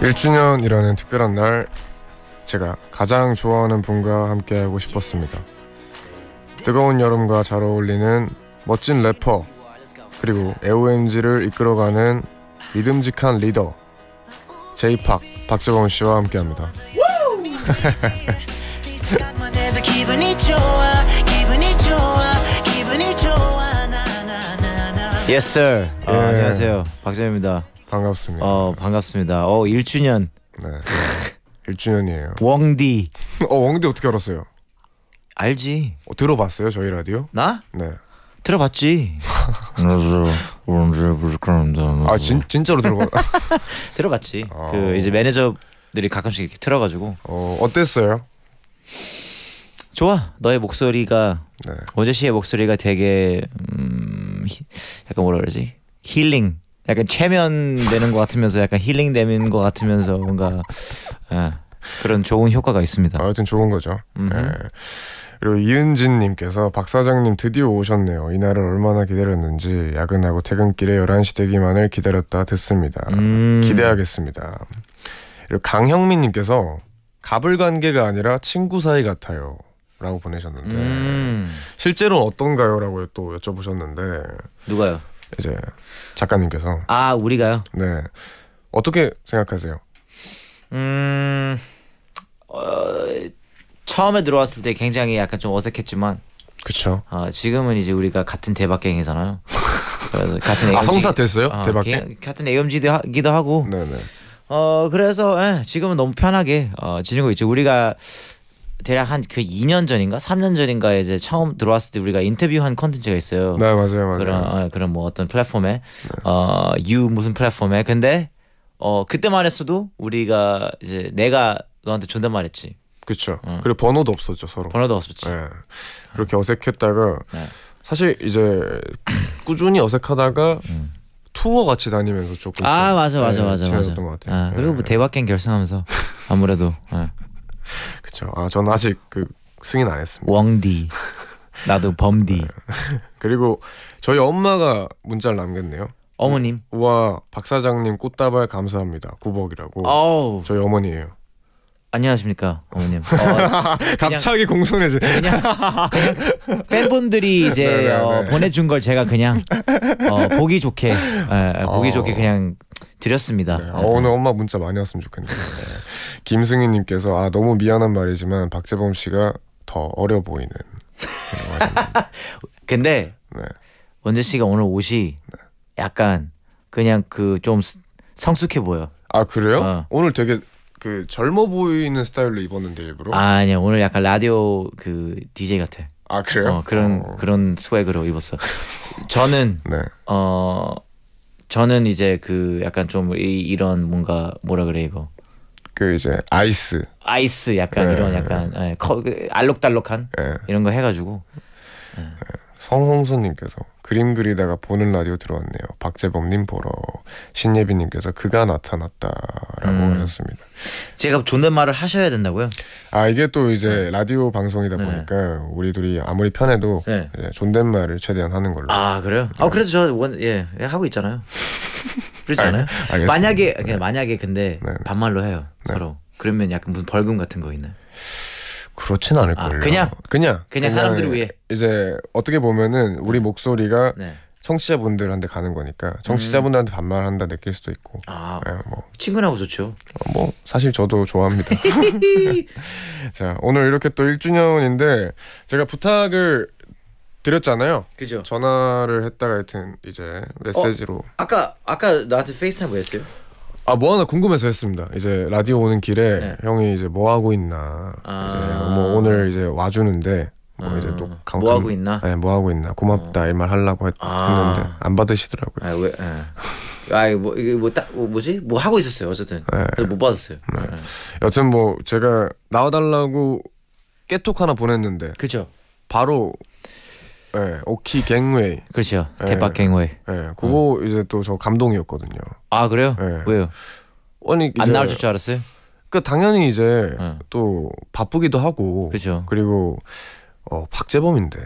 1주년이라는 특별한 날 제가 가장 좋아하는 분과 함께 하고 싶었습니다. 뜨거운 여름과 잘 어울리는 멋진 래퍼 그리고 AOMG를 이끌어가는 믿음직한 리더 제이팍 박재범 씨와 함께합니다. yes s 아, 예. 안녕하세요. 박재범입니다. 반갑습니다. 어 반갑습니다. 어 1주년. 네. 1주년이에요. 웡디. 어 웡디 어떻게 알았어요? 알지. 어, 들어봤어요 저희 라디오? 나? 네. 들어봤지. 아 진, 진짜로 들어봤. 들어봤지. 어... 그 이제 매니저들이 가끔씩 이렇게 틀어가지고. 어 어땠어요? 좋아. 너의 목소리가 네. 원재 씨의 목소리가 되게 음, 약간 뭐라 그러지? 힐링. 약간 최면되는것 같으면서 약간 힐링되는 것 같으면서 뭔가 예, 그런 좋은 효과가 있습니다. 아무튼 좋은 거죠. 예. 그리고 이은진님께서 박 사장님 드디어 오셨네요. 이날을 얼마나 기다렸는지 야근하고 퇴근길에 11시 되기만을 기다렸다 듣습니다. 음. 기대하겠습니다. 그리고 강형민님께서 갑을 관계가 아니라 친구 사이 같아요. 라고 보내셨는데 음. 실제로 어떤가요? 라고 또 여쭤보셨는데 누가요? 이제 작가님께서 아 우리가요? 네 어떻게 생각하세요? 음 어, 처음에 들어왔을 때 굉장히 약간 좀 어색했지만 그렇죠. 어, 지금은 이제 우리가 같은 대박갱이잖아요. 같은 애염지, 아 성사 됐어요? 어, 대박갱 같은 애염지기도 하고. 네네. 어 그래서 에, 예, 지금은 너무 편하게 어, 지내고 있죠. 우리가 대략 한 그 2년 전인가 3년 전인가 이제 처음 들어왔을 때 우리가 인터뷰한 컨텐츠가 있어요. 네 맞아요 맞아요. 그런 어, 그런 뭐 어떤 플랫폼에 네. 어, 어유 무슨 플랫폼에 근데 어 그때만 했어도 우리가 이제 내가 너한테 존댓말했지. 그렇죠. 응. 어. 그리고 번호도 없었죠 서로. 번호도 없었지. 네. 그렇게 어색했다가 네. 사실 이제 꾸준히 어색하다가 응. 음. 투어 같이 다니면서 조금 아 맞아 맞아 네, 맞아 맞아. 맞아. 것 같아요. 아, 그리고 뭐 네. 대박갱 결승하면서 아무래도. 네. 그렇죠. 아, 저는 아직 그 승인 안 했습니다. 왕디. 나도 범디. 그리고 저희 엄마가 문자를 남겼네요. 어머님. 와, 박 사장님 꽃다발 감사합니다. 9억이라고. 아우. 저희 어머니예요. 안녕하십니까 어머님. 어, 갑자기 공손해지. 그냥, 그냥 팬분들이 이제 네, 네, 어, 네. 보내준 걸 제가 그냥 어, 보기 좋게 에, 예, 보기 어. 좋게 그냥 드렸습니다. 네. 어, 오늘 엄마 문자 많이 왔으면 좋겠네요. 김승희님께서 아 너무 미안한 말이지만 박재범 씨가 더 어려 보이는. 근데 네. 원재 씨가 오늘 옷이 네. 약간 그냥 그 좀 성숙해 보여. 아 그래요? 어. 오늘 되게 그 젊어 보이는 스타일로 입었는데 일부러? 아, 아니야 오늘 약간 라디오 그 DJ 같아. 아 그래요? 어, 그런 어. 그런 스웩으로 입었어. 저는 네. 어 저는 이제 그 약간 좀 이, 런 뭔가 뭐라 그래 이거 그 이제 아이스 아이스 약간 네, 이런 약간 네. 예, 커, 그 알록달록한 예. 이런 거 해가지고 예. 성홍수님께서 그림 그리다가 보는 라디오 들어왔네요. 박재범님 보러 신예빈님께서 그가 나타났다라고 음. 하셨습니다. 제가 존댓말을 하셔야 된다고요? 아 이게 또 이제 네. 라디오 방송이다 네. 보니까 네. 우리 둘이 아무리 편해도 네. 존댓말을 최대한 하는 걸로. 아 그래요? 아그래도저원예 어, 네. 하고 있잖아요. 그렇지 않아요? 알, 만약에 네. 그냥 네. 만약에 근데 네. 반말로 해요 네. 서로. 그러면 약간 무슨 벌금 같은 거 있나요? 그렇진 않을 아, 거예요. 그냥 그냥 그냥 사람들을 위해 이제 어떻게 보면은 우리 네. 목소리가 청취자분들한테 가는 거니까 청취자분들한테 음. 반말한다 느낄 수도 있고. 아, 네, 뭐 친근하고 좋죠. 어, 뭐 사실 저도 좋아합니다. 자 오늘 이렇게 또 1주년인데 제가 부탁을 드렸잖아요. 그죠. 전화를 했다가 하여튼 이제 메시지로. 어, 아까 아까 나한테 페이스타임 뭐 했어요? 아뭐 하나 궁금해서 했습니다. 이제 라디오 오는 길에 네. 형이 이제 뭐 하고 있나. 아~ 이제 뭐 오늘 이제 와주는데 뭐 아~ 이제 또 강, 음. 뭐 하고 있나? 네, 뭐 하고 있나. 고맙다 어. 이말 하려고 했, 아~ 는데안 받으시더라고요. 아 왜? 예. 아뭐 이게 뭐딱 뭐, 뭐지? 뭐 하고 있었어요 어쨌든. 네. 못 받았어요. 네. 네. 여튼 뭐 제가 나와달라고 깨톡 하나 보냈는데. 그죠. 바로 네, 오키 갱웨이. 그렇죠. 예, 대박 갱웨이. 네, 그거 음. 이제 또 저 감동이었거든요. 아 그래요? 네. 왜요? 아니 안 나올 줄 알았어요? 그 당연히 이제 응. 또 바쁘기도 하고. 그죠. 그리고 어 박재범인데.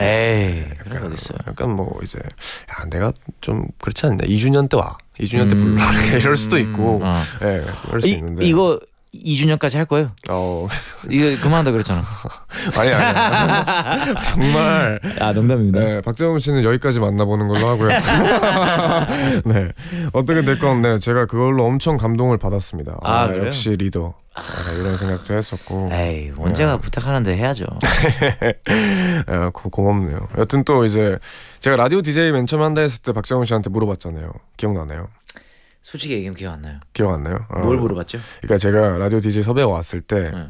에이, 약간 어딨어요. 약간 뭐 이제 야 내가 좀 그렇지 않냐 2주년 때 와. 2주년 음... 때 불러 음. 이럴 수도 있고. 음. 어. 예, 그럴 수 이, 있는데. 이거 2주년까지 할 거예요. 어. 이거 그만한다 그랬잖아. 아니 아니. 정말. 아 농담입니다. 네, 박재범 씨는 여기까지 만나보는 걸로 하고요. 네, 어떻게 될 건데 네, 제가 그걸로 엄청 감동을 받았습니다. 아, 아 역시 리더. 아, 이런 생각도 했었고. 에이 언제가 네. 부탁하는데 해야죠. 아, 고, 고맙네요. 여튼 또 이제 제가 라디오 DJ 맨 처음 한다 했을 때 박재범 씨한테 물어봤잖아요. 기억나네요. 솔직히 얘기하면 기억 안 나요. 기억 안 나요? 아. 뭘 물어봤죠? 그러니까 제가 라디오 DJ 섭외 왔을 때 네.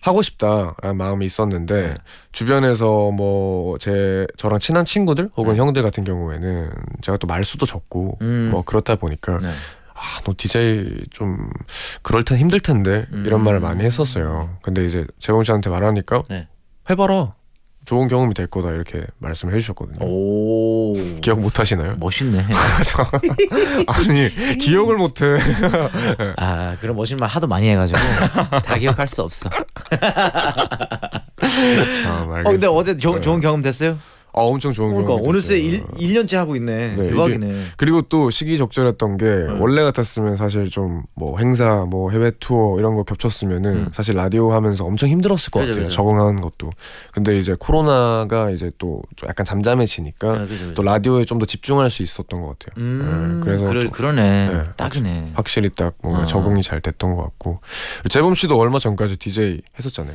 하고 싶다라는 마음이 있었는데 네. 주변에서 뭐 제 저랑 친한 친구들 혹은 네. 형들 같은 경우에는 제가 또 말수도 적고 음. 뭐 그렇다 보니까 네. 아, 너 DJ 좀 그럴 텐 힘들 텐데 이런 음. 말을 많이 했었어요. 근데 이제 재범 씨한테 말하니까 네. 해봐라. 좋은 경험이 될 거다 이렇게 말씀을 해주셨거든요. 오 기억 못 하시나요? 멋있네. 아니 기억을 못해. 아그런 멋있는 말 하도 많이 해가지고 다 기억할 수 없어. 참, 어 근데 어제 조, 네. 좋은 경험 됐어요? 아 엄청 좋은 그러니까 어느새 1, 1년째 하고 있네. 네, 대박이네. 이게, 그리고 또 시기적절했던 게 네. 원래 같았으면 사실 좀 뭐 행사 뭐 해외 투어 이런 거 겹쳤으면은 음. 사실 라디오 하면서 엄청 힘들었을 것 그죠, 같아요. 그죠. 적응하는 것도. 근데 이제 코로나가 이제 또 약간 잠잠해지니까 아, 그죠, 또 라디오에 좀 더 집중할 수 있었던 것 같아요. 음, 네, 그래서 그러, 또, 그러네. 네, 딱이네. 확실히 딱 뭔가 아. 적응이 잘 됐던 것 같고 재범 씨도 얼마 전까지 DJ 했었잖아요.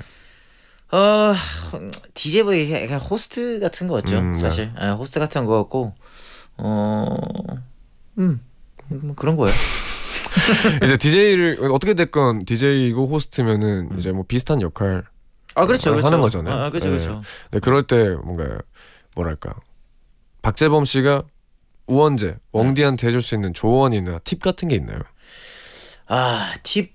어 DJ보다 약간 호스트 같은 거 같죠 음, 네. 사실 네. 네, 호스트 같은 거 같고 어음 뭐 그런 거예요. 이제 DJ를 어떻게 됐건 DJ이고 호스트면은 음. 이제 뭐 비슷한 역할 아 그렇죠 하는 그렇죠. 거잖아요. 아, 그렇죠 네. 그렇죠. 네 그럴 때 뭔가 뭐랄까 박재범 씨가 우원재 네. 웡디한테 해줄 수 있는 조언이나 팁 같은 게 있나요? 아팁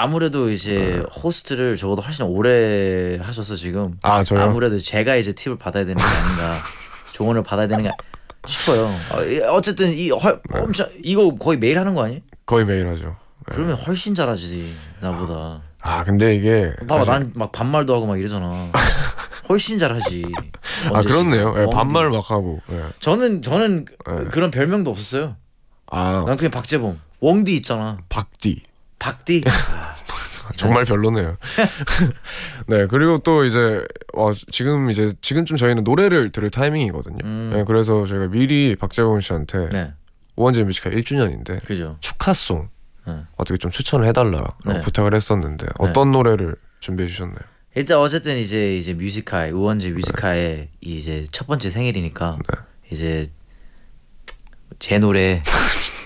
아무래도 이제 어. 호스트를 저보다 훨씬 오래 하셔서 지금 아, 저요? 아무래도 제가 이제 팁을 받아야 되는 게 아닌가 조언을 받아야 되는 게 싶어요. 어, 어쨌든 이 헐, 네. 엄청 이거 거의 매일 하는 거 아니? 거의 매일 하죠. 네. 그러면 훨씬 잘하지 나보다. 아 근데 이게 봐봐 사실... 난막 반말도 하고 막 이러잖아. 훨씬 잘하지. 아 그렇네요. 네, 반말 막 하고. 예. 저는 저는 예. 그런 별명도 없었어요. 아난 그냥 박재범. 웡디 있잖아. 박디. 박디. 정말 별로네요. 네 그리고 또 이제 어, 지금 이제 지금쯤 저희는 노래를 들을 타이밍이거든요. 음. 네, 그래서 저가 미리 박재범 씨한테 네. 오원재 뮤지컬 1주년인데 그죠. 축하송 네. 어떻게 좀 추천을 해달라 네. 부탁을 했었는데 네. 어떤 노래를 준비해 주셨나요? 일단 어쨌든 이제 이제 뮤지컬 우원재 뮤지컬의 이제 첫 번째 생일이니까 네. 이제 제 노래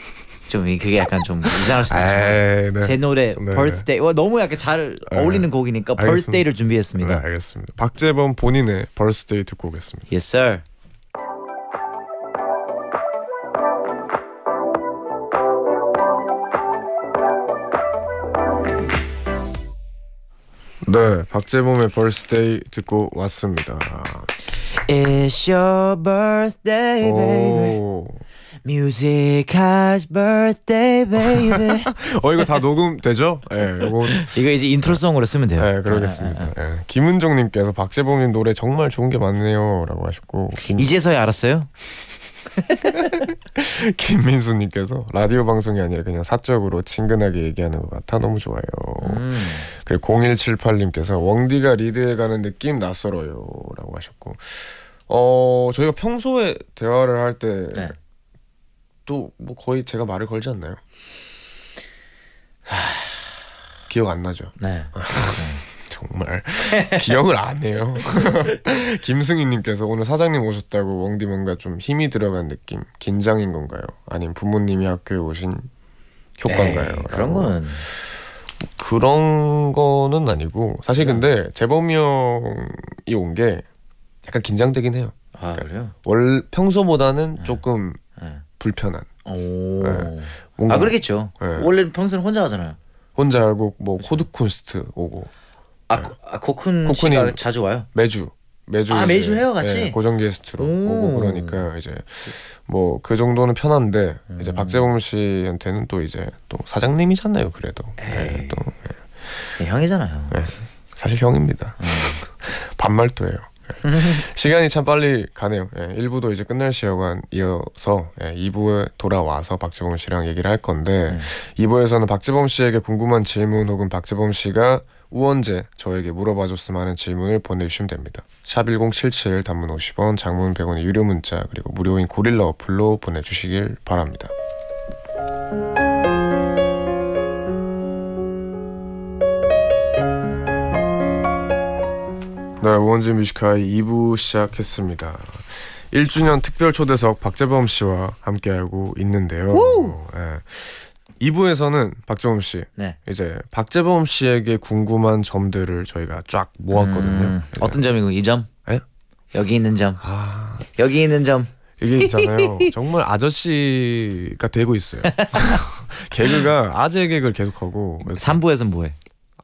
좀 그게 약간 좀 이상할 수도 있지만 아, 네. 제 노래 네. birthday 와, 너무 약간 잘 네. 어울리는 곡이니까 알겠습니다. birthday를 준비했습니다. 네, 알겠습니다. 박재범 본인의 birthday 듣고 오겠습니다. Yes sir. 네, 박재범의 birthday 듣고 왔습니다. It's your birthday, baby. Music has birthday baby. 어 이거 다 녹음 되죠? 예. 네, 이거 이거 이제 인트로송으로 쓰면 돼요. 네, 그러겠습니다. 아, 아, 아. 예. 네. 김은정 님께서 박재범 님 노래 정말 좋은 게 많네요라고 하셨고 김... 이제서야 알았어요? 김민수님께서 라디오 방송이 아니라 그냥 사적으로 친근하게 얘기하는 것 같아 너무 좋아요. 음. 그리고 0178님께서 왕디가 리드에가는 느낌 낯설어요라고 하셨고 어 저희가 평소에 대화를 할때 네. 또뭐 거의 제가 말을 걸지 않나요? 기억 안 나죠? 네. 아, 네. 정말 기억을 안 해요. 김승희님께서 오늘 사장님 오셨다고 웡디 뭔가 좀 힘이 들어간 느낌, 긴장인 건가요? 아님 부모님이 학교에 오신 효과인가요? 에이, 그런 건 그런 거는 아니고 사실 근데 네. 재범이 형이 온 게 약간 긴장되긴 해요. 아 그러니까 그래요? 월 평소보다는 네. 조금 불편한. 오. 네. 아 그러겠죠. 네. 예. 원래 평소는 혼자 하잖아요. 혼자 하고 뭐 코드콘스트 오고. 아, 네. 아 코쿤 씨가 자주 와요? 매주. 매주 아 매주 해요 같이 네, 고정 게스트로 오. 오고 그러니까 이제 뭐 그 정도는 편한데 음. 이제 박재범 씨한테는 또 이제 또 사장님이잖아요 그래도 네, 또 네. 형이잖아요 사실 형입니다 음. 반말도예요 시간이 참 빨리 가네요. 예, 1부도 이제 끝날 시간 이어서 예, 2부에 돌아와서 박지범 씨랑 얘기를 할 건데 음. 2부에서는 박지범 씨에게 궁금한 질문 혹은 박지범 씨가 우원재 저에게 물어봐줬으면 하는 질문을 보내주시면 됩니다. 샵1077 단문 50원 장문 100원의 유료 문자 그리고 무료인 고릴라 어플로 보내주시길 바랍니다. 네, 오원진 뮤지카이 2부 시작했습니다. 1주년 특별 초대석 박재범 씨와 함께하고 있는데요. 네. 2부에서는 박재범 씨 네. 이제 박재범 씨에게 궁금한 점들을 저희가 쫙 모았거든요. 음, 네. 어떤 점이고 이 점? 네? 여기 있는 점. 아... 여기 있는 점. 이게 있잖아요. 정말 아저씨가 되고 있어요. 개그가 아재 개그를 계속하고. 3부에선 뭐해?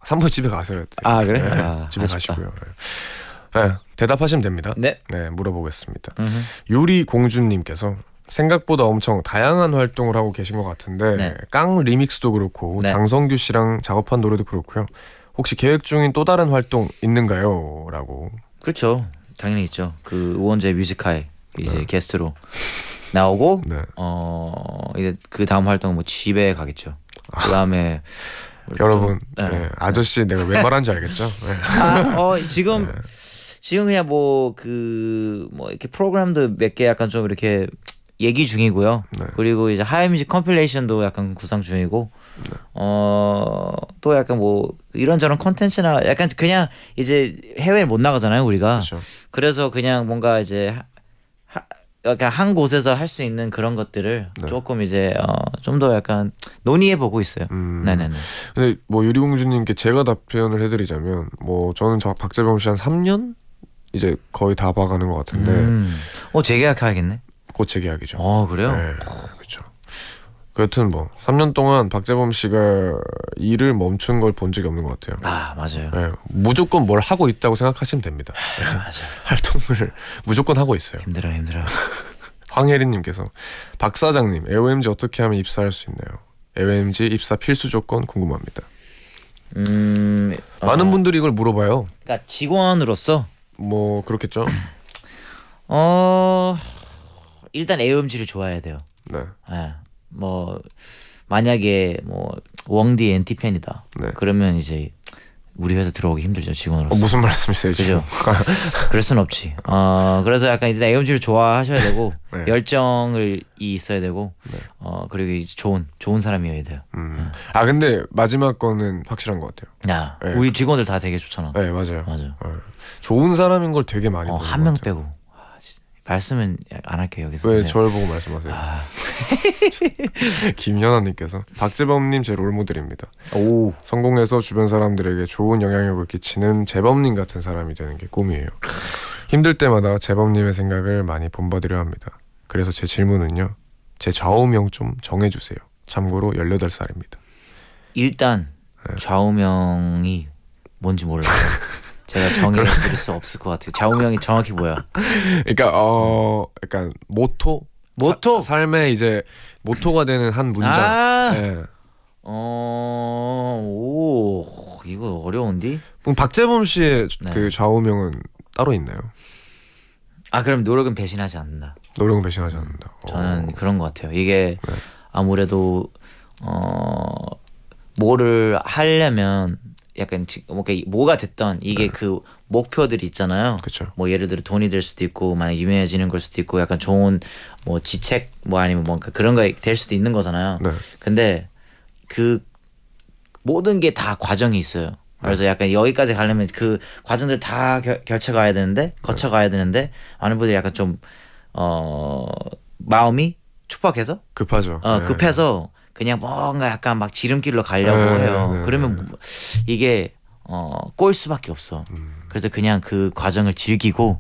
3분 집에 가세요. 아 네, 그래? 네, 아, 집에 아쉽다. 가시고요. 네, 대답하시면 됩니다. 네. 네 물어보겠습니다. 음흠. 요리 공주님께서 생각보다 엄청 다양한 활동을 하고 계신 것 같은데 네. 깡 리믹스도 그렇고 네. 장성규 씨랑 작업한 노래도 그렇고요. 혹시 계획 중인 또 다른 활동 있는가요? 라고 그렇죠. 당연히 있죠. 그 우원재 뮤직하이 제 네. 게스트로 나오고 네. 어 이제 그 다음 활동 뭐 집에 가겠죠. 그 다음에 아. 그렇죠. 여러분 네. 네. 아저씨 내가 왜 말한지 알겠죠? 네. 아, 어, 지금 예. 지금 그냥 뭐 그뭐 그 뭐 이렇게 프로그램도 몇 개 약간 좀 이렇게 얘기 중이고요. 네. 그리고 이제 하이뮤직 컴필레이션도 약간 구상 중이고 네. 어또 약간 뭐 이런저런 컨텐츠나 약간 그냥 이제 해외를 못 나가잖아요 우리가. 그렇죠. 그래서 그냥 뭔가 이제 그러니까 한 곳에서 할 수 있는 그런 것들을 네. 조금 이제 어, 좀더 약간 논의해 보고 있어요. 음. 네네네. 근데 뭐 유리공주님께 제가 답변을 해드리자면 뭐 저는 저 박재범 씨한 3년 이제 거의 다 봐가는 것 같은데. 음. 어재계약해야겠네곧 재계약이죠. 어 그래요? 네. 어. 그 여튼 뭐 3년 동안 박재범 씨가 일을 멈춘 걸 본 적이 없는 것 같아요. 아 맞아요. 네, 무조건 뭘 하고 있다고 생각하시면 됩니다. 아, 맞아요. 활동을 무조건 하고 있어요. 힘들어 힘들어. 황혜린님께서 박 사장님 AOMG 어떻게 하면 입사할 수 있나요? AOMG 입사 필수 조건 궁금합니다. 음 어, 많은 분들이 이걸 물어봐요. 그러니까 직원으로서 뭐 그렇겠죠. 어 일단 AOMG를 좋아해야 돼요. 네. 네. 뭐 만약에 뭐 왕디 엔티 팬이다. 네. 그러면 이제 우리 회사 들어오기 힘들죠 직원으로서. 어, 무슨 말씀이세요? 그죠. 그럴 순 없지. 어 그래서 약간 일단 AMG를 좋아하셔야 되고 네. 열정을 이 있어야 되고 네. 어 그리고 좋은 좋은 사람이어야 돼요. 음. 네. 아 근데 마지막 거는 확실한 것 같아요. 야 네. 우리 직원들 다 되게 좋잖아. 네 맞아요. 맞아. 요 네. 좋은 사람인 걸 되게 많이. 어, 한명 빼고. 말씀은 안 할게요 여기서. 왜 네. 저를 보고 말씀하세요? 아. 김현아님께서 박재범님 제 롤모델입니다. 오. 성공해서 주변 사람들에게 좋은 영향력을 끼치는 재범님 같은 사람이 되는 게 꿈이에요. 힘들 때마다 재범님의 생각을 많이 본받으려 합니다. 그래서 제 질문은요. 제 좌우명 좀 정해주세요. 참고로 18살입니다. 일단 네. 좌우명이 뭔지 몰라요. 제가 정의를 드릴 수 없을 것 같아요. 좌우명이 정확히 뭐야? 그러니까 어 약간 모토 모토 사, 삶의 이제 모토가 되는 한 문장. 아 네. 예. 어오 이거 어려운디? 그럼 박재범 씨의 네. 그 좌우명은 따로 있나요? 아 그럼 노력은 배신하지 않는다. 노력은 배신하지 않는다. 어. 저는 오. 그런 것 같아요. 이게 네. 아무래도 어 뭐를 하려면 약간 뭐 뭐가 됐던 이게 네. 그 목표들이 있잖아요. 그쵸. 뭐 예를 들어 돈이 될 수도 있고 만약 유명해지는 걸 수도 있고 약간 좋은 뭐 지책 뭐 아니면 뭔가 뭐 그러니까 그런 거 될 수도 있는 거잖아요. 네. 근데 그 모든 게 다 과정이 있어요. 네. 그래서 네. 약간 여기까지 가려면 그 과정들 다 결, 결쳐 가야 되는데 네. 거쳐 가야 되는데 많은 분들이 약간 좀 어 마음이 촉박해서 급하죠. 어 네. 급해서 그냥 뭔가 약간 막 지름길로 가려고 네, 해요. 네, 네. 그러면 뭐 이게 어, 꼴 수밖에 없어. 음. 그래서 그냥 그 과정을 즐기고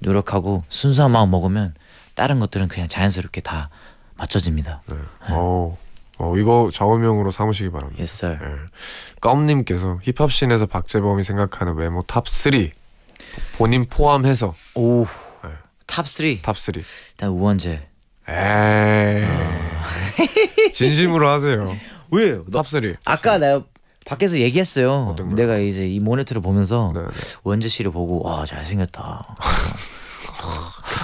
노력하고 순수한 마음 먹으면 다른 것들은 그냥 자연스럽게 다 맞춰집니다. 네. 네. 어, 이거 좌우명으로 삼으시기 바랍니다. Yes, sir. 네. 껌님께서 힙합씬에서 박재범이 생각하는 외모 탑3 본인 포함해서 오 네. 탑3 탑3 일단 우원재 에이. 어. 진심으로 하세요. 왜? 너, 탑3. 아까 나 밖에서 얘기했어요. 내가 이제 이 모니터를 보면서 원재 네, 네. 씨를 보고 와 잘생겼다.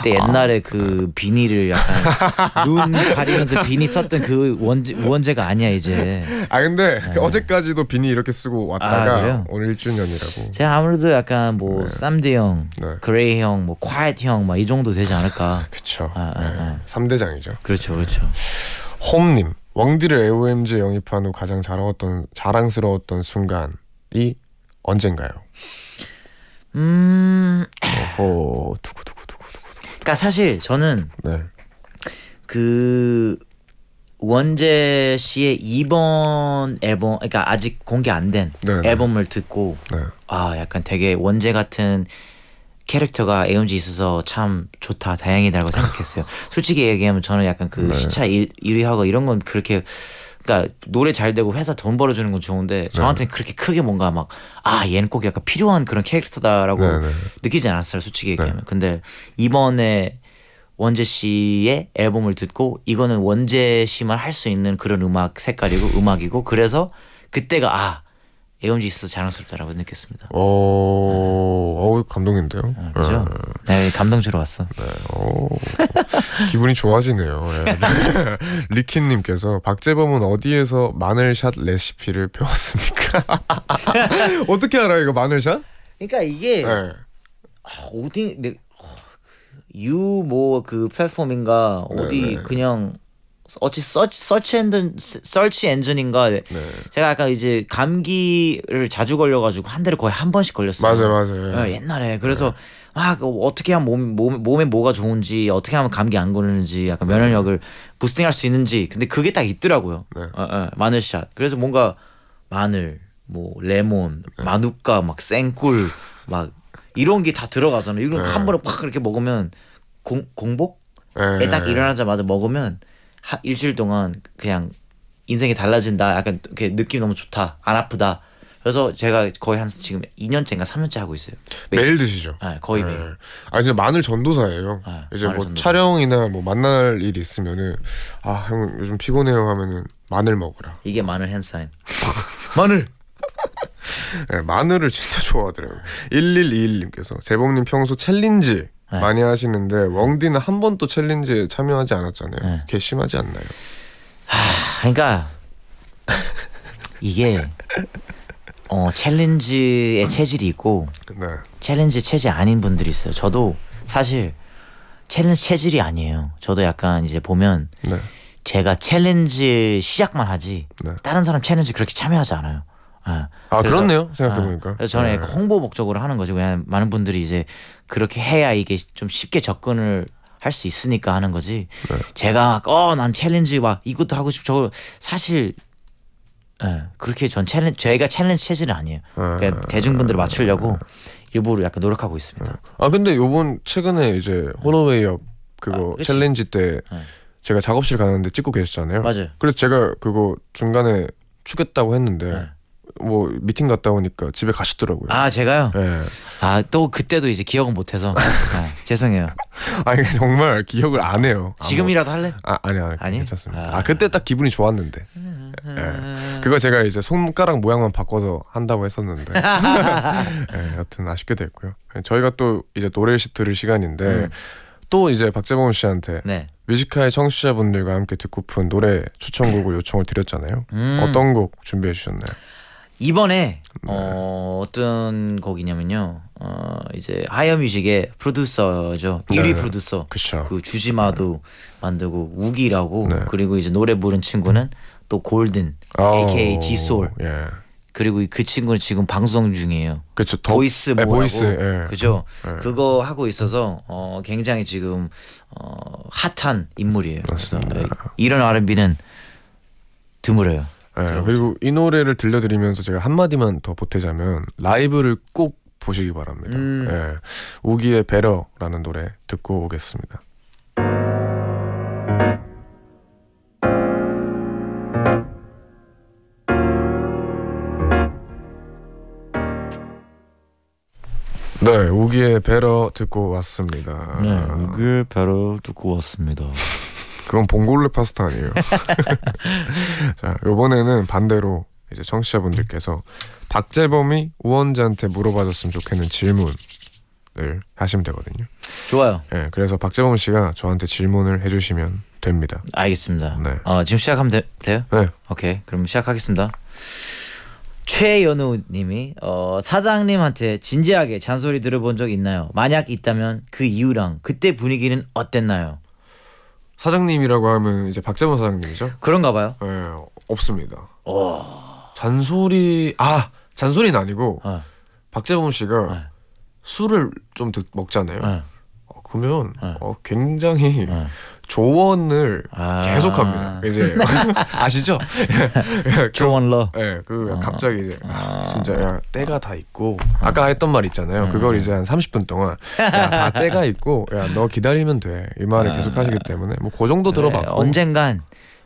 그때 옛날에 그 비닐을 약간 눈 가리면서 비니 썼던 그 원제, 원제가 아니야 이제. 아 근데 네. 그 어제까지도 비니 이렇게 쓰고 왔다가 아, 오늘 1주년이라고. 제가 아무래도 약간 뭐 네. 쌈대 형, 네. 그레이 형, 뭐 콰이트 형막 이 정도 되지 않을까. 그렇죠. 아, 아, 아. 네. 대장이죠 그렇죠, 그렇죠. 홈님 왕디를 AOMG 영입한 후 가장 자랑했던 자랑스러웠던 순간이 언젠가요? 음. 오호 두구두구. 그러니까 사실 저는 네. 그 원재 씨의 이번 앨범 그러니까 아직 공개 안된 네, 네. 앨범을 듣고 네. 아 약간 되게 원재 같은 캐릭터가 AMG 있어서 참 좋다 다행이다라고 생각했어요. 솔직히 얘기하면 저는 약간 그 네. 시차 1, 1위하고 이런 건 그렇게 그러니까 노래 잘 되고 회사 돈 벌어주는 건 좋은데 저한테는 네. 그렇게 크게 뭔가 막 아 얘는 꼭 약간 필요한 그런 캐릭터다라고 네, 네. 느끼지 않았어요 솔직히 얘기하면 네. 근데 이번에 원재 씨의 앨범을 듣고 이거는 원재 씨만 할 수 있는 그런 음악 색깔이고 음악이고 그래서 그때가 아 애원지 있어 자랑스럽다라고 느꼈습니다. 오, 어, 어, 예. 네, 네. 어, 감동인데요. 아, 그죠? 네. 네, 감동스러웠어. 네, 오, 기분이 좋아지네요. 네. 예. 리킨님께서 박재범은 어디에서 마늘샷 레시피를 배웠습니까? 어떻게 알아 이거 마늘샷? 그러니까 이게 네. 어디 유뭐그 플랫폼인가 어디 네네. 그냥 어찌 서치 서치 엔진 서치 엔진인가 네. 제가 약간 이제 감기를 자주 걸려가지고 한 달에 거의 한 번씩 걸렸어요. 맞아요, 맞아요. 네, 옛날에 그래서 막 어떻게 하면 몸, 몸, 몸에 뭐가 좋은지 어떻게 하면 감기 안 걸리는지 약간 면역력을 부스팅할 수 있는지 근데 그게 딱 있더라고요. 네. 어, 어, 마늘샷. 그래서 뭔가 마늘, 뭐 레몬, 네. 마누까, 막 생꿀, 막 이런 게 다 들어가잖아요. 이걸 네. 한 번에 팍 이렇게 먹으면 공, 공복? 에딱 네. 일어나자마자 먹으면 하, 일주일 동안 그냥 인생이 달라진다. 약간 이렇게 느낌 너무 좋다. 안 아프다. 그래서 제가 거의 한 지금 2년째인가 3년째 하고 있어요. 매일, 매일 드시죠? 네, 거의 네. 매일. 아 이제 마늘 전도사예요. 네, 이제 마늘 뭐 전도사. 촬영이나 뭐 만날 일이 있으면은 아형 요즘 피곤해요 하면은 마늘 먹어라. 이게 마늘 핸사인. 마늘. 네, 마늘을 진짜 좋아하더라고요. 1121님께서 재범님 평소 챌린지 네. 많이 하시는데 웡디는 한 번도 챌린지에 참여하지 않았잖아요. 네. 괘씸하지 않나요? 하, 그러니까 이게 어, 챌린지의 체질이 있고 네. 챌린지 체질 아닌 분들이 있어요. 저도 사실 챌린지 체질이 아니에요. 저도 약간 이제 보면 네. 제가 챌린지 시작만 하지 네. 다른 사람 챌린지 그렇게 참여하지 않아요. 아, 아 그렇네요 아, 생각해보니까. 아, 저는 네. 홍보 목적으로 하는 거죠. 왜냐면 많은 분들이 이제 그렇게 해야 이게 좀 쉽게 접근을 할 수 있으니까 하는 거지. 네. 제가 어난 챌린지 막 이것도 하고 싶고 저거 사실 네, 그렇게 전 챌린 저희가 챌린지 체질은 아니에요. 아, 그러니까 대중분들을 네. 맞추려고 일부러 약간 노력하고 있습니다. 아 근데 요번 최근에 이제 호러웨이업 그거 아, 챌린지 때 네. 제가 작업실 가는데 찍고 계셨잖아요. 맞아요. 그래서 제가 그거 중간에 추겠다고 했는데. 네. 뭐 미팅 갔다 오니까 집에 가시더라고요. 아 제가요? 네. 예. 아또 그때도 이제 기억은 못해서 아, 죄송해요. 아니 정말 기억을 안 해요. 지금이라도 할래? 아 아니요 아니, 아니? 괜찮습니다. 아, 아, 그때 딱 기분이 좋았는데. 네. 그거 제가 이제 손가락 모양만 바꿔서 한다고 했었는데 예. 네, 여튼 아쉽게 됐고요. 저희가 또 이제 노래 를 들을 시간인데 음. 또 이제 박재범 씨한테 네. 뮤지카의 청취자분들과 함께 듣고픈 노래 추천곡을 요청을 드렸잖아요. 음. 어떤 곡 준비해 주셨나요? 이번에 네. 어, 어떤 곡이냐면요. 어, 이제 하이어뮤직의 프로듀서죠. 1위 프로듀서. 그쵸. 그 주지마도 네. 만들고 우기라고 네. 그리고 이제 노래 부른 친구는 또 골든 오, AKA 지솔. 예. 그리고 그 친구는 지금 방송 중이에요. 그렇죠. 보이스 뭐라고. 에, 보이스, 예. 그죠. 예. 그거 하고 있어서 어, 굉장히 지금 어, 핫한 인물이에요. 맞습니다. 그래서 예, 이런 R&B는 드물어요. 네, 그리고 이 노래를 들려드리면서 제가 한마디만 더 보태자면 라이브를 꼭 보시기 바랍니다. 음. 네, 예, 오기의 배려라는 노래 듣고 오겠습니다. 네, 우기의 배러 듣고 왔습니다. 네, 우기의 배러 듣고 왔습니다. 그건 봉골레 파스타 아니에요. 자, 요번에는 반대로 이제 청취자분들께서 박재범이 우원재한테 물어봐줬으면 좋겠는 질문을 하시면 되거든요. 좋아요. 예, 네, 그래서 박재범 씨가 저한테 질문을 해주시면 됩니다. 알겠습니다. 네. 어, 지금 시작하면 되, 돼요? 네. 오케이, 그럼 시작하겠습니다. 최연우님이 어, 사장님한테 진지하게 잔소리 들어본 적 있나요? 만약 있다면 그 이유랑 그때 분위기는 어땠나요? 사장님이라고 하면 이제 박재범 사장님이죠? 그런가 봐요. 예, 네, 없습니다. 오. 어. 잔소리 아 잔소리는 아니고 어. 박재범 씨가 네. 술을 좀 먹잖아요. 네. 어, 그러면 어, 굉장히 조언을 아~ 계속합니다. 이제 네. 아시죠? 조언러. 예, 그, 네, 그 아. 갑자기 이제 아, 진짜 야 때가 다 있고 아. 아까 했던 말 있잖아요. 음. 그걸 이제 한 30분 동안 야다 때가 있고 야너 기다리면 돼이 말을 아. 계속 하시기 때문에 뭐그 정도 네, 들어봤고 그 언젠간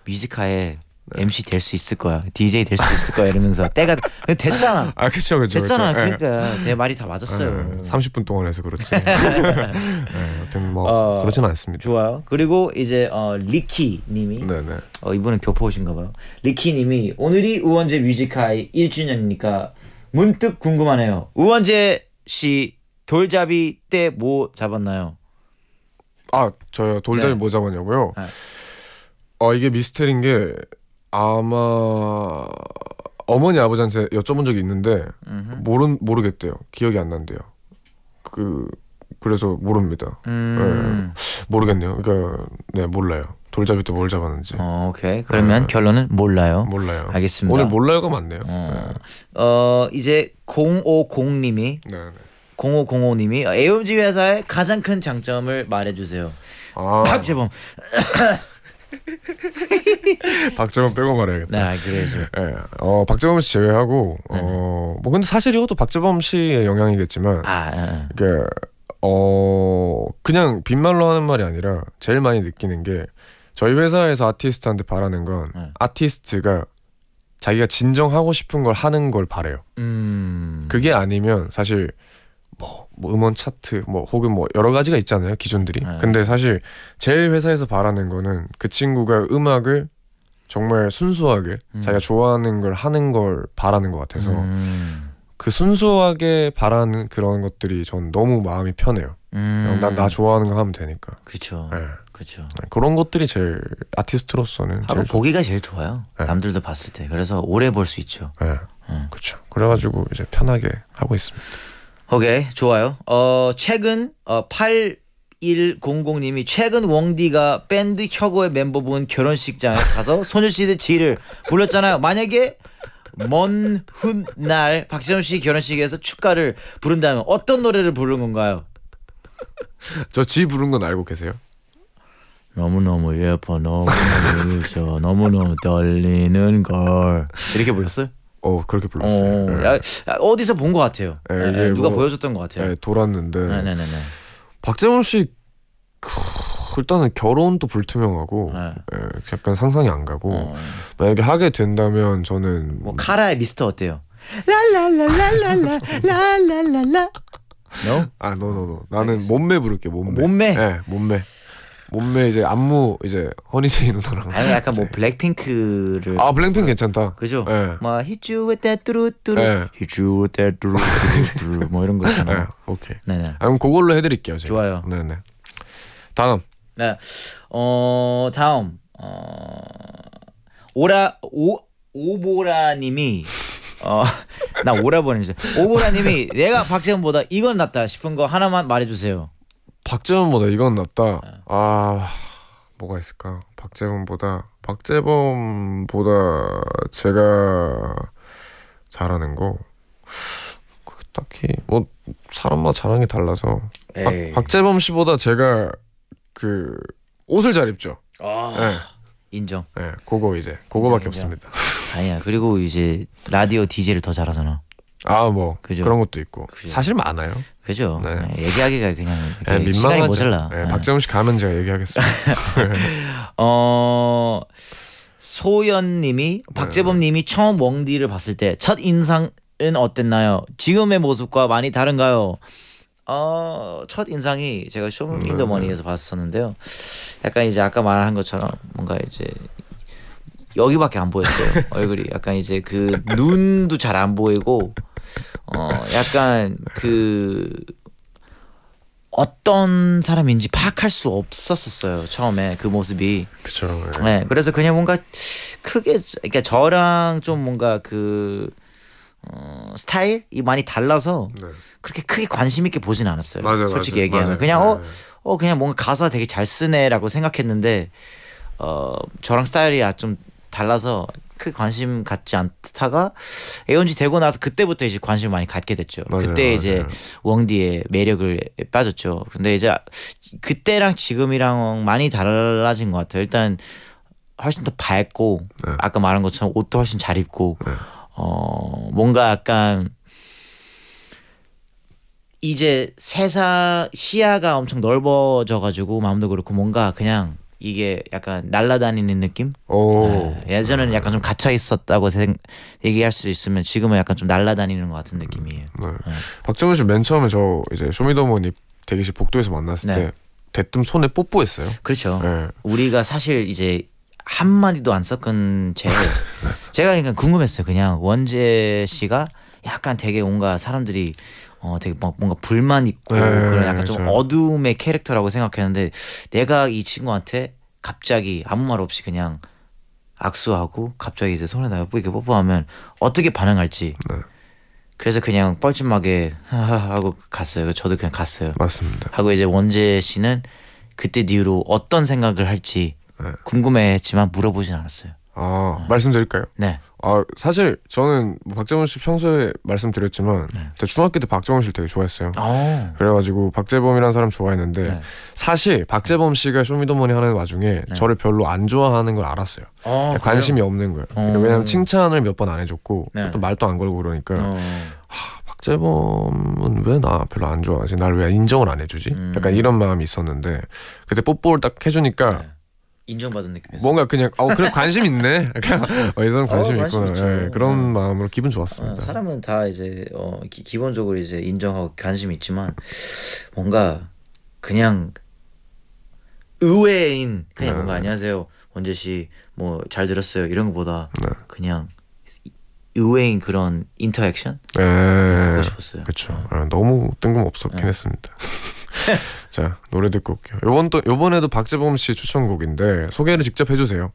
뮤지카에 네. MC 될 수 있을 거야, DJ 될 수 있을 거야 이러면서 때가 됐잖아. 아 그렇죠, 그렇죠. 됐잖아. 그쵸. 예. 그러니까 네. 제 말이 다 맞았어요. 네. 예, 30분 예. 동안 해서 그렇지. 아무튼 뭐 어, 그렇진 않습니다. 좋아요. 그리고 이제 어, 리키님이 네, 네. 어, 이분은 교포 오신가봐요. 리키님이 오늘이 우원재 뮤직하이 1주년이니까 문득 궁금하네요. 우원재 씨 돌잡이 때 뭐 잡았나요? 아 저요 돌잡이 네. 뭐 잡았냐고요? 아. 어 이게 미스터리인 게 아마 어머니 아버지한테 여쭤본 적이 있는데 모르 모르겠대요. 기억이 안 난대요. 그 그래서 모릅니다. 음. 네, 모르겠네요. 그러니까 네 몰라요. 돌잡이 때 뭘 잡았는지. 어, 오케이. 그러면 네. 결론은 몰라요. 몰라요. 알겠습니다. 오늘 몰라요가 맞네요. 어, 네. 어 이제 050님이 네, 네. 0505님이 애움집 회사의 가장 큰 장점을 말해주세요. 아. 박재범. 박정은 빼고 말해야겠다. 네, 그래죠. 예. 어, 박정은 씨 제외하고 어, 뭐 근데 사실 이것도 박재범 씨의 영향이겠지만 아, 아. 그러 아. 어, 그냥 빈말로 하는 말이 아니라 제일 많이 느끼는 게 저희 회사에서 아티스트한테 바라는 건 네. 아티스트가 자기가 진정하고 싶은 걸 하는 걸 바래요. 음... 그게 아니면 사실 뭐 음원 차트 뭐 혹은 뭐 여러 가지가 있잖아요 기준들이 네. 근데 사실 제일 회사에서 바라는 거는 그 친구가 음악을 정말 순수하게 음. 자기가 좋아하는 걸 하는 걸 바라는 것 같아서 음. 그 순수하게 바라는 그런 것들이 전 너무 마음이 편해요 음. 난나 좋아하는 거 하면 되니까 그쵸 네. 그쵸 네, 그런 것들이 제일 아티스트로서는 바로 제일 보기가 좋... 제일 좋아요 네. 남들도 봤을 때 그래서 오래 볼 수 있죠 네. 네. 그쵸 그래가지고 이제 편하게 하고 있습니다. 오케이 좋아요. 어 최근 어 8100님이 최근 웡디가 밴드 혁오의 멤버분 결혼식장에 가서 소녀시대 지를 불렀잖아요. 만약에 먼 훗날 박시영 씨 결혼식에서 축가를 부른다면 어떤 노래를 부른 건가요? 저 지 부른 건 알고 계세요? 너무너무 예뻐 너무너무 웃어 너무너무 떨리는 걸 이렇게 불렀어요? 어 그렇게 불렀어요. 어, 네. 어디서 본 것 같아요. 네, 네, 누가 뭐, 보여줬던 것 같아요. 돌았는데. 네네네. 네, 박재범 씨 일단은 결혼도 불투명하고 네. 약간 상상이 안 가고 어. 만약에 하게 된다면 저는 뭐 카라의 미스터 어때요? 랄랄랄랄랄 랄랄랄라. No? 아, no, n 나는 알겠습니다. 몸매 부를게. 몸매. 몸매. 네, 몸매. 몸매 이제 안무 이제 허니제이 누나랑 아니 약간 뭐 블랙핑크를 아 블랙핑크 괜찮다 그죠 네. 막 hit y 뚜루뚜루 네. 예. hit 뚜루뚜루 뭐 이런 거있잖아 네. 예, 오케이 네네 아, 그럼 그걸로 해드릴게요 제가. 좋아요 네네 다음 네어 다음 어 오라 오 오보라님이 어나 오라버니죠 오보라님이 내가 박재현보다 이건 낫다 싶은 거 하나만 말해주세요 박재범보다 이건 낫다. 네. 아 뭐가 있을까? 박재범보다 박재범보다 제가 잘하는 거 그 딱히 뭐 사람마다 잘하는 게 달라서 박, 박재범 씨보다 제가 그 옷을 잘 입죠. 아 네. 인정. 네, 그거 이제 그거밖에 없습니다. 아니야 그리고 이제 라디오 DJ를 더 잘하잖아. 아뭐 그런 것도 있고 그죠? 사실 많아요. 그죠. 네. 네 얘기하기가 그냥 예, 예, 네, 민망하죠. 시간이 모자라. 네, 박재훈 씨 가면 제가 얘기하겠습니다. 어 소연님이 네. 박재범님이 처음 웡디를 봤을 때 첫 인상은 어땠나요? 지금의 모습과 많이 다른가요? 어첫 인상이 제가 쇼미더머니에서 음, 네. 봤었는데요. 약간 이제 아까 말한 것처럼 뭔가 이제 여기밖에 안 보였어요. 얼굴이 약간 이제 그 눈도 잘 안 보이고 어 약간 그 어떤 사람인지 파악할 수 없었었어요 처음에 그 모습이. 그렇죠. 네. 네. 그래서 그냥 뭔가 크게 그러니까 저랑 좀 뭔가 그 어, 스타일이 많이 달라서 네. 그렇게 크게 관심 있게 보진 않았어요. 맞아, 솔직히 맞아, 얘기하면 맞아, 그냥 어, 네. 어 그냥 뭔가 가사 되게 잘 쓰네라고 생각했는데 어 저랑 스타일이 아, 좀 달라서 크게 관심 갖지 않다가 애원지 되고 나서 그때부터 이제 관심을 많이 갖게 됐죠. 맞아요, 그때 이제 왕디의 매력을 빠졌죠. 근데 이제 그때랑 지금이랑 많이 달라진 것 같아요. 일단 훨씬 더 밝고 네. 아까 말한 것처럼 옷도 훨씬 잘 입고 네. 어 뭔가 약간 이제 세상 시야가 엄청 넓어져 가지고 마음도 그렇고 뭔가 그냥 이게 약간 날라다니는 느낌? 오. 네, 예전에는 약간 좀 갇혀 있었다고 생, 얘기할 수 있으면 지금은 약간 좀 날라다니는 것 같은 느낌이에요. 네. 네. 박정현 씨맨 처음에 저 이제 쇼미더머니 대기실 복도에서 만났을 네. 때 대뜸 손에 뽀뽀했어요. 그렇죠. 네. 우리가 사실 이제 한 마디도 안 섞은 채 네. 제가 그냥 그러니까 궁금했어요. 그냥 원재 씨가 약간 되게 뭔가 사람들이 어 되게 막 뭔가 불만 있고 네, 그런 약간 좀어둠의 캐릭터라고 생각했는데 내가 이 친구한테 갑자기 아무 말 없이 그냥 악수하고 갑자기 이제 손에나 이렇게 뽀뽀하면 어떻게 반응할지 네. 그래서 그냥 뻘쭘하게 하고 갔어요. 저도 그냥 갔어요. 맞습니다. 하고 이제 원재 씨는 그때 뒤로 어떤 생각을 할지 네. 궁금해했지만 물어보진 않았어요. 아 네. 말씀드릴까요? 네. 아 사실 저는 뭐 박재범 씨 평소에 말씀드렸지만 네. 저 중학교 때 박재범 씨를 되게 좋아했어요. 오. 어. 그래가지고 박재범이라는 사람 좋아했는데 네. 사실 박재범 씨가 쇼미더머니 하는 와중에 네. 저를 별로 안 좋아하는 걸 알았어요. 아, 관심이 그래요? 없는 거예요. 어. 왜냐면 칭찬을 몇 번 안 해줬고 네. 또 말도 안 걸고 그러니까 하, 박재범은 왜 나 별로 안 좋아하지? 날 왜 인정을 안 해주지? 음. 약간 이런 마음이 있었는데 그때 뽀뽀를 딱 해주니까 네. 인정받은 느낌이었어요. 뭔가 그냥 어 그래 관심 있네. 어, 이사람 관심 어, 있구 예, 그런 어. 마음으로 기분 아, 좋았습니다. 어, 사람은 다 이제 어, 기, 기본적으로 이제 인정하고 관심 있지만 뭔가 그냥 의외인 그냥 네. 뭔가 안녕하세요 원재 씨뭐 잘 들었어요 이런 거보다 네. 그냥 의외인 그런 인터액션 네. 예. 하고 싶었어요. 그렇죠. 아, 너무 뜬금 없었긴 예. 했습니다. 자 노래 듣고 올게요. 요번 또 요번에도 박재범 씨 추천곡인데 소개를 직접 해주세요.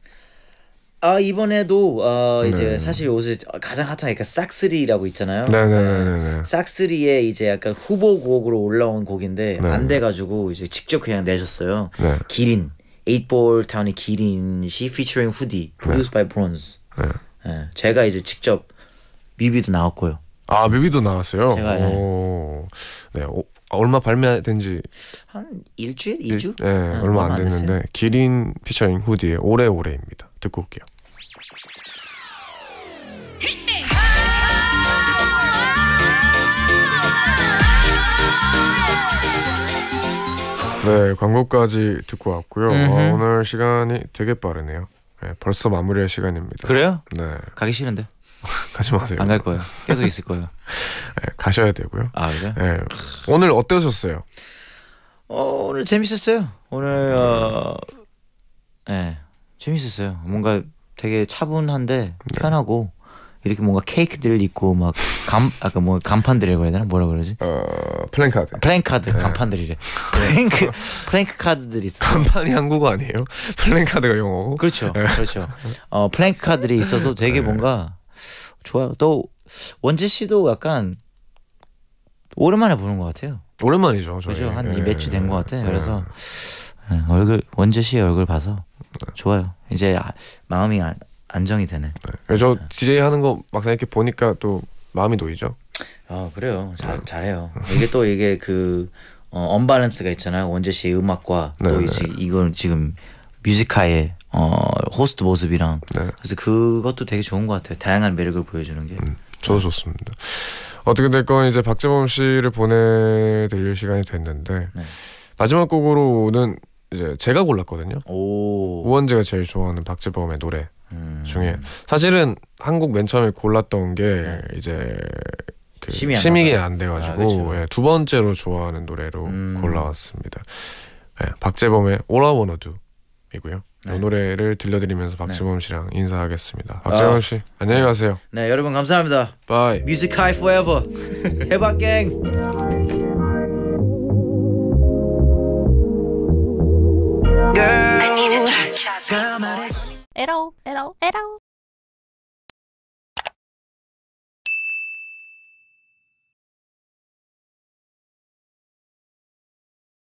아 이번에도 어 이제 네. 사실 요새 가장 핫한 그 싹쓰리라고 있잖아요. 네네네 네, 네. 네, 싹쓰리의 이제 약간 후보곡으로 올라온 곡인데 네안 돼가지고 이제 직접 그냥 내셨어요. 네. 기린 에이볼 타운의 기린 씨 피처링 후디 프로듀스 바이 브론즈. 네. 제가 이제 직접 뮤비도 나왔고요. 아 뮤비도 나왔어요. 제가 오. 네. 오, 아, 얼마 발매된지 한 일주일, 이주? 예, 네, 얼마 안 됐는데 기린 피처링 후디의 오래오래입니다. 듣고 올게요. 네, 광고까지 듣고 왔고요. 아, 오늘 시간이 되게 빠르네요. 네, 벌써 마무리할 시간입니다. 그래요? 네. 가기 싫은데. 가지 마세요. 안 갈 거예요. 계속 있을 거예요. 네, 가셔야 되고요. 아 그래? 네. 오늘 어떠셨어요? 어, 오늘 재밌었어요. 오늘 어, 네, 재밌었어요. 뭔가 되게 차분한데 네. 편하고 이렇게 뭔가 케이크들 있고 막감 아까 뭐 간판들이라고 해야 되나 뭐라 그러지? 어 플랜카드. 플랜카드 네. 간판들이래. 플랭크 플랭크 카드들이 있어. 간판이 한국어 아니에요? 플랜카드가 영어고. 그렇죠, 네. 그렇죠. 어 플랭크 카드들이 있어서 되게 뭔가 좋아요. 또 원지 씨도 약간 오랜만에 보는 것 같아요. 오랜만이죠. 저희. 죠 한이 예. 몇주 된 것 같아요. 예. 그래서 예, 얼굴 원지 씨의 얼굴 봐서 네. 좋아요. 이제 아, 마음이 안, 안정이 되네. 예. 저 DJ 하는 거 막상 이렇게 보니까 또 마음이 놓이죠. 아 그래요. 잘 잘해요. 이게 또 이게 그 어, 언밸런스가 있잖아요. 원재 씨의 음악과 네, 또 네. 이제 이건 지금 뮤지카의 어 호스트 모습이랑 네. 그래서 그것도 되게 좋은 것 같아요. 다양한 매력을 보여주는 게. 음, 저도 네. 좋습니다. 어떻게 될 건 이제 박재범 씨를 보내드릴 시간이 됐는데 네. 마지막 곡으로는 이제 제가 골랐거든요. 오. 우원재가 제일 좋아하는 박재범의 노래 음. 중에 사실은 한국 맨 처음에 골랐던 게 네. 이제 그 심의, 심의가 안, 안 돼가지고 아, 예, 두 번째로 좋아하는 노래로 음. 골라왔습니다. 예, 박재범의 All I Wanna Do이고요. 네. 노래를 들려드리면서 네. 박재범 씨랑 인사하겠습니다. 아. 박재범 어. 씨 안녕히 가세요. 네 여러분 감사합니다. 바이. 뮤직 하이 포에버 대박 갱. Girl, girl, 에러, 에러, 에러.